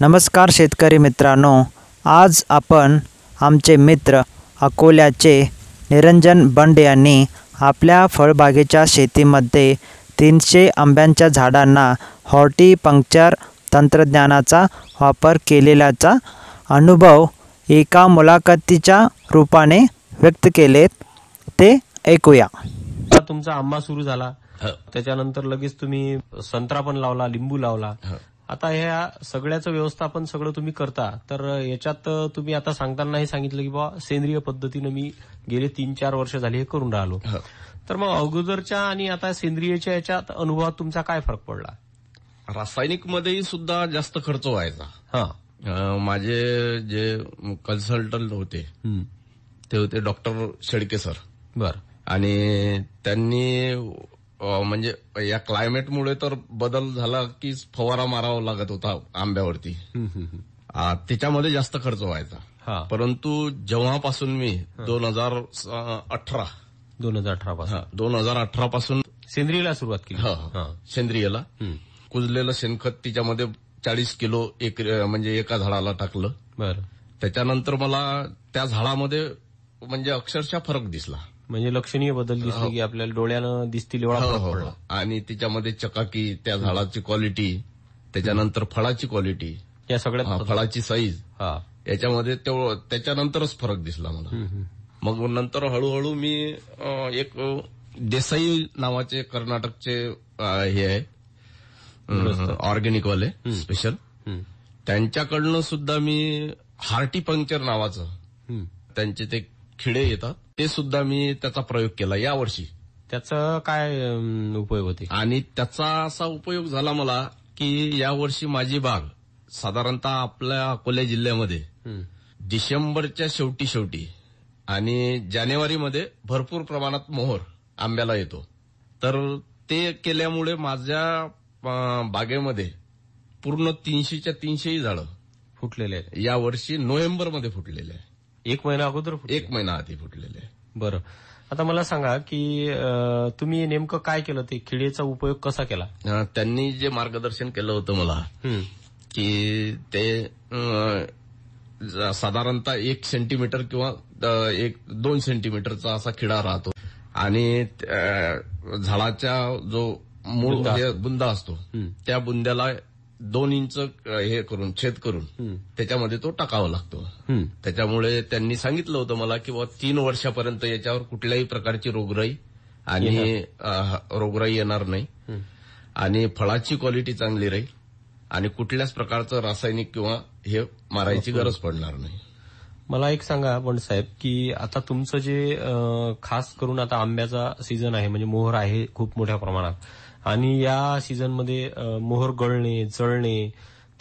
नमस्कार शेतकरी मित्रांनो आज आपण आमचे मित्र अकोल्याचे निरंजन बंड यांनी आपल्या फळबागेच्या शेतीमध्ये तीनशे आंब्यांच्या झाडांना हॉर्टी पंक्चर तंत्रज्ञानाचा वापर केलेल्याचा अनुभव एका मुलाखतीच्या रूपाने व्यक्त केलेत ते ऐकूया तुमचा आंबा सुरू झाला हो. त्याच्यानंतर लगेच तुम्ही संत्रा पण लावला लिंबू लावला हो. आता ह्या सगळ्याचं व्यवस्थापन सगळं तुम्ही करता तर याच्यात तुम्ही आता सांगतानाही सांगितलं की बाबा सेंद्रिय पद्धतीनं मी गेले तीन चार वर्ष झाली हे करून राहिलो हो. तर मग अगोदरच्या आणि आता सेंद्रियच्या याच्यात अनुभवात तुमचा काय फरक पडला रासायनिक मध्येही सुद्धा जास्त खर्च व्हायचा हा माझे जे कन्सल्टंट होते ते होते डॉक्टर शेडके सर बर आणि त्यांनी म्हणजे या क्लायमेटमुळे तर बदल झाला की फवारा मारावा लागत होता आंब्यावरती त्याच्यामध्ये जास्त खर्च व्हायचा परंतु जेव्हापासून मी दोन हजार अठरा दोन हजार अठरा पासून दोन हजार अठरा पासून सेंद्रियला सुरुवात केली सेंद्रियला कुजलेलं शेणखत तिच्यामध्ये चाळीस किलो एक म्हणजे एका झाडाला टाकलं बरं त्याच्यानंतर मला त्या झाडामध्ये म्हणजे अक्षरशः फरक दिसला म्हणजे लक्षणीय बदल दिसले हो. की आपल्याला डोळ्यानं दिसतील एवढा हो, हो, आणि त्याच्यामध्ये चकाकी त्या झाडाची क्वालिटी त्याच्यानंतर फळाची क्वालिटी या सगळ्या फळाची साईज याच्यामध्ये त्याच्यानंतरच फरक दिसला मला मग नंतर हळूहळू मी एक देसाई नावाचे कर्नाटकचे हे आहे वाले स्पेशल त्यांच्याकडनं सुद्धा मी हार्टी पंक्चर नावाचं त्यांचे ते खिडे येतात ते सुद्धा मी त्याचा प्रयोग केला यावर्षी त्याचा काय उपयोग होते आणि त्याचा असा उपयोग झाला मला की यावर्षी माझी बाग साधारणतः आपल्या अकोल्या जिल्ह्यामध्ये डिसेंबरच्या शेवटी शेवटी आणि जानेवारीमध्ये भरपूर प्रमाणात मोहर आंब्याला येतो तर ते केल्यामुळे माझ्या बागेमध्ये पूर्ण तीनशेच्या तीनशेही झाडं फुटलेले या वर्षी नोव्हेंबरमध्ये फुटलेले आहे एक महिना अगोदर एक महिना आधी फुटलेले बरं आता मला सांगा की तुम्ही नेमकं काय केलं ते खिळेचा उपयोग कसा केला त्यांनी जे मार्गदर्शन केलं होतं मला की ते साधारणतः एक सेंटीमीटर किंवा एक दोन सेंटीमीटरचा असा खिडा राहतो आणि झाडाच्या जो मूळ बुंदा असतो त्या बुंद्याला दोन इंच हे करून छेद करून त्याच्यामध्ये तो टाकावा लागतो त्याच्यामुळे त्यांनी सांगितलं होतं मला की बाबा तीन वर्षापर्यंत याच्यावर कुठल्याही प्रकारची रोगराई आणि रोगराई येणार नाही आणि फळाची क्वालिटी चांगली राहील आणि कुठल्याच प्रकारचं रासायनिक किंवा हे मारायची गरज पडणार नाही मला एक सांगा पण साहेब की आता तुमचं जे खास करून आता आंब्याचा सीझन आहे म्हणजे मोहर आहे खूप मोठ्या प्रमाणात आणि या सीझनमध्ये मोहर गळणे जळणे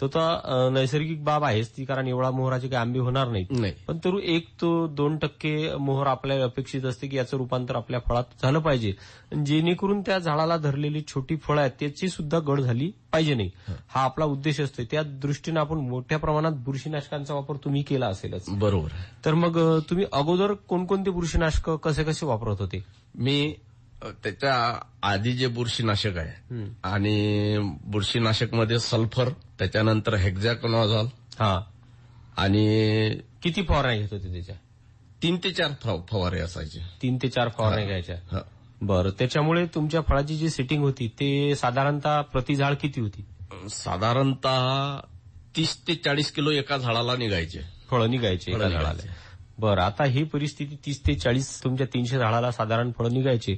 तो तर नैसर्गिक बाब आहेच ती कारण एवढा मोहराची काही आंबे होणार नाही पण तरी एक तो दोन टक्के मोहर आपल्याला अपेक्षित असते की याचं रूपांतर आपल्या फळात झालं पाहिजे जेणेकरून त्या झाडाला धरलेली छोटी फळं आहेत त्याची सुद्धा गड झाली पाहिजे नाही हा आपला उद्देश असतो त्या दृष्टीनं आपण मोठ्या प्रमाणात बुरशीनाशकांचा वापर तुम्ही केला असेलच बरोबर तर मग तुम्ही अगोदर कोणकोणते बुरशीनाशक कसे कसे वापरत होते मी त्याच्या आधी जे बुरशीनाशक आहे आणि बुरशीनाशक मध्ये सल्फर त्याच्यानंतर हेक्झॅकॉनॉझॉल हा आणि किती फवारा घेत होते त्याच्या तीन ते चार फवारे असायचे तीन ते चार फवारे घ्यायच्या बरं त्याच्यामुळे तुमच्या फळाची जी सेटिंग होती ते साधारणतः प्रति झाड किती होती साधारणतः तीस ते चाळीस किलो एका झाडाला निघायचे फळं निघायचे एका झाडाला बरं आता ही परिस्थिती तीस ते चाळीस तुमच्या तीनशे झाडाला साधारण फळं निघायचे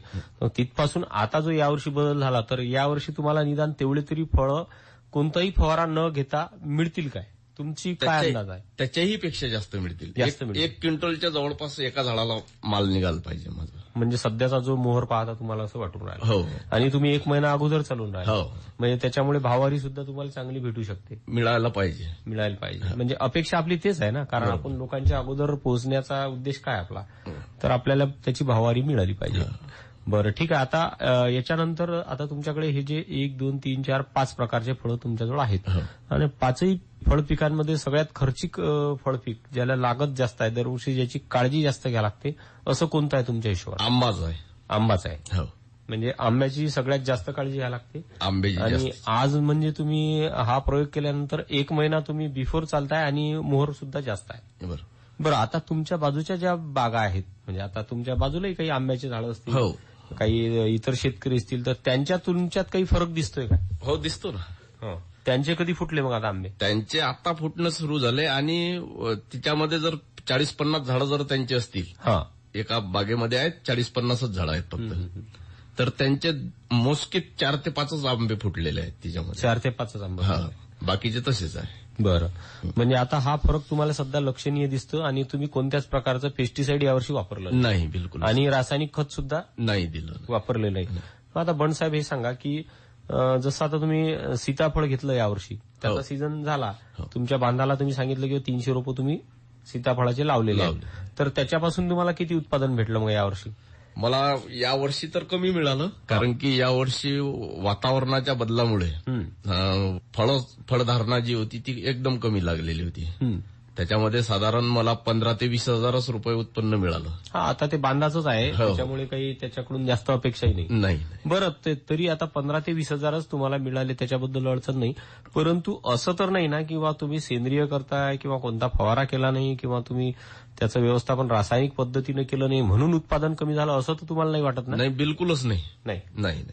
तिथपासून आता जो यावर्षी बदल झाला तर यावर्षी तुम्हाला निदान तेवढे तरी फळं कोणताही फवारा न घेता मिळतील काय तुमची काय अंदाज आहे त्याच्याही पेक्षा जास्त मिळतील एक क्विंटलच्या जवळपास एका झाडाला माल निघाला पाहिजे माझा म्हणजे सध्याचा जो मोहर पाहता तुम्हाला असं वाटून राहिला हो. आणि तुम्ही एक महिना अगोदर चालून राहिला हो. म्हणजे त्याच्यामुळे भावारी सुद्धा तुम्हाला चांगली भेटू शकते मिळायला पाहिजे मिळायला पाहिजे म्हणजे अपेक्षा आपली तेच आहे ना कारण हो. आपण लोकांच्या अगोदर पोहोचण्याचा उद्देश काय आपला तर आपल्याला त्याची भावारी मिळाली पाहिजे बरं ठीक आहे आता याच्यानंतर आता तुमच्याकडे हे जे एक दोन तीन चार पाच प्रकारचे फळं तुमच्याजवळ आहेत आणि पाचही फळपिकांमध्ये सगळ्यात खर्चिक फळपीक ज्याला लागत जास्त आहे दरवर्षी ज्याची काळजी जास्त घ्यावी लागते असं कोणतं आहे तुमच्या हिशोबात आंबाच आहे आंबाच आहे हो. म्हणजे आंब्याची सगळ्यात जास्त काळजी घ्यावी लागते आंबे आणि आज म्हणजे तुम्ही हा प्रयोग केल्यानंतर एक महिना तुम्ही बिफोर चालताय आणि मोहर सुद्धा जास्त आहे बरं बरं आता तुमच्या बाजूच्या ज्या बागा आहेत म्हणजे आता तुमच्या बाजूलाही काही आंब्याची झाडं असतील हो काही इतर शेतकरी असतील तर त्यांच्या तुमच्यात काही फरक दिसतोय का हो दिसतो ना हो त्यांचे कधी फुटले मग आता आंबे त्यांचे आता फुटणं सुरू झाले आणि तिच्यामध्ये जर चाळीस पन्नास झाडं जर त्यांचे असतील हा एका बागेमध्ये आहेत चाळीस पन्नासच झाडं आहेत फक्त तर त्यांचे मोजके चार ते पाचच आंबे फुटलेले आहेत तिच्यामध्ये चार ते पाचच आंबे बाकीचे तसेच आहे बरं म्हणजे आता हा फरक तुम्हाला सध्या लक्षणीय दिसतो आणि तुम्ही कोणत्याच प्रकारचं पेस्टिसाइड यावर्षी वापरलं नाही बिलकुल आणि रासायनिक खत सुद्धा नाही दिलं वापरलेलं नाही आता बनसाहेब हे सांगा की जसं आता तुम्ही सीताफळ घेतलं यावर्षी त्याचा हो. सीझन झाला हो. तुमच्या बांधाला तुम्ही सांगितलं की हो, तीनशे रोपं तुम्ही सीताफळाचे लावलेले आहोत तर त्याच्यापासून तुम्हाला किती उत्पादन भेटलं मग यावर्षी मला यावर्षी तर कमी मिळालं कारण की यावर्षी वातावरणाच्या बदलामुळे फळ फळधारणा जी होती ती एकदम कमी लागलेली होती त्याच्यामध्ये साधारण मला पंधरा ते वीस हजारच रुपये उत्पन्न मिळालं हा आता ते बांधाचंच आहे हो. त्याच्यामुळे काही त्याच्याकडून जास्त अपेक्षाही नाही नाही बरं तरी आता पंधरा ते वीस हजारच तुम्हाला मिळाले त्याच्याबद्दल अडचण नाही परंतु असं तर नाही ना किंवा तुम्ही सेंद्रिय करताय किंवा कोणता फवारा केला नाही किंवा तुम्ही त्याचं व्यवस्थापन रासायनिक पद्धतीनं केलं नाही म्हणून उत्पादन कमी झालं असं तर तुम्हाला नाही वाटत नाही बिलकुलच नाही नाही नाही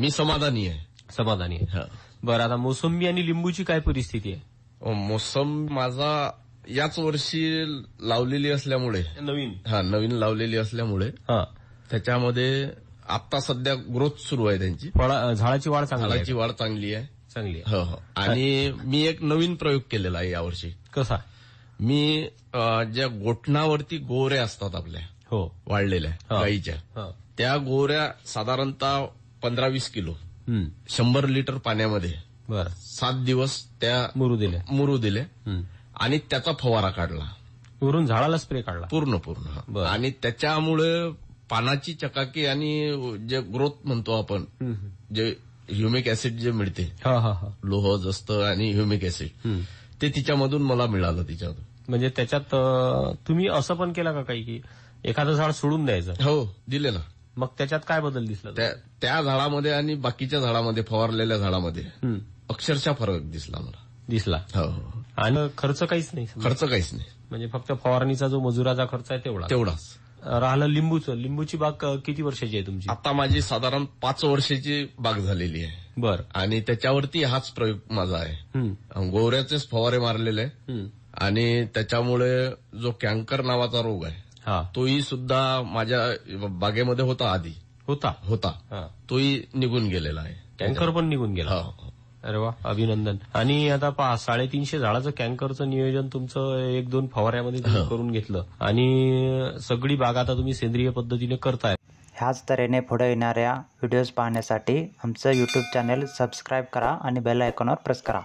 मी समाधानी आहे समाधानी आहे बरं आता मोसंबी आणि लिंबूची काय परिस्थिती आहे मोसंबी माझा याच वर्षी लावलेली असल्यामुळे नवीन हा नवीन लावलेली असल्यामुळे त्याच्यामध्ये आता सध्या ग्रोथ सुरू आहे त्यांची झाडाची वाढ झाडाची वाढ चांगली आहे चांगली हो, हो आणि मी एक नवीन प्रयोग केलेला आहे यावर्षी कसा मी ज्या गोठणावरती गोऱ्या असतात आपल्या हो वाढलेल्या गाईच्या त्या गोऱ्या साधारणतः पंधरा वीस किलो शंभर लिटर पाण्यामध्ये सात दिवस त्या मुरू दिल्या मुरू दिल्या आणि त्याचा फवारा काढला वरून झाडाला स्प्रे काढला पूर्ण पूर्ण आणि त्याच्यामुळे पानाची चकाकी आणि जे ग्रोथ म्हणतो आपण जे ह्युमिक ऍसिड जे मिळते लोह जस्त आणि ह्युमिक ऍसिड ते तिच्यामधून मला मिळालं तिच्यामधून म्हणजे त्याच्यात तुम्ही असं पण केलं का काही की एखादं झाड सोडून द्यायचं हो दिले ना मग त्याच्यात काय बदल दिसला त्या झाडामध्ये आणि बाकीच्या झाडामध्ये फवारलेल्या झाडामध्ये अक्षरशः फरक दिसला मला दिसला हो, हो, हो. आणि खर्च काहीच नाही खर्च काहीच नाही म्हणजे फक्त फवारणीचा जो मजुराचा खर्च आहे तेवढा तेवढाच राहिलं लिंबूचं लिंबूची बाग किती वर्षाची आहे तुमची आता माझी साधारण पाच वर्षाची बाग झालेली आहे बर आणि त्याच्यावरती हाच प्रयोग माझा आहे गोवऱ्याचेच फवारे मारलेले आणि त्याच्यामुळे जो कॅन्कर नावाचा रोग आहे तोही सुद्धा माझ्या बागेमध्ये होता आधी होता होता तोही निघून गेलेला आहे कॅन्कर पण निघून गेला हो, हो. अरे वा अभिनंदन आणि आता पहा साडेतीनशे झाडाचं कॅन्करचं नियोजन तुमचं एक दोन फवाऱ्यामध्ये हो. करून घेतलं आणि सगळी बाग आता तुम्ही सेंद्रिय पद्धतीने करताय ह्याच तऱ्हेने पुढे येणाऱ्या व्हिडिओज पाहण्यासाठी आमचं यूट्यूब चॅनल सबस्क्राईब करा आणि बेल आयकॉनवर प्रेस करा